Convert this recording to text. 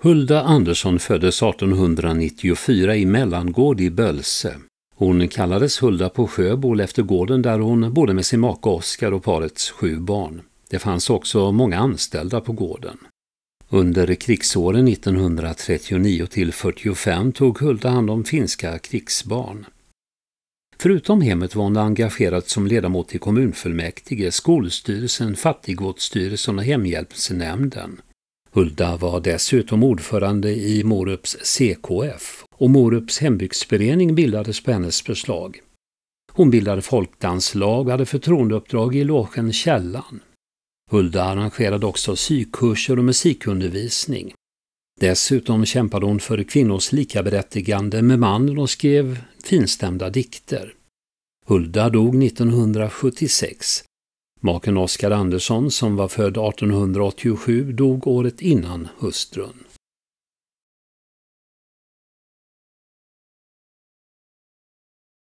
Hulda Andersson föddes 1894 i Mellangård i Bölse. Hon kallades Hulda på Sjöbol efter gården där hon bodde med sin make Oskar och parets sju barn. Det fanns också många anställda på gården. Under krigsåren 1939 till 45 tog Hulda hand om finska krigsbarn. Förutom hemmet var hon engagerad som ledamot i kommunfullmäktige, skolstyrelsen, fattigvårdsstyrelsen och hemhjälpsnämnden. Hulda var dessutom ordförande i Morups CKF och Morups hembygdsförening bildades på hennes förslag. Hon bildade folkdanslag och hade förtroendeuppdrag i logen Källan. Hulda arrangerade också sykurser och musikundervisning. Dessutom kämpade hon för kvinnors likaberättigande med mannen och skrev finstämda dikter. Hulda dog 1976 Maken Oskar Andersson som var född 1887 dog året innan hustrun.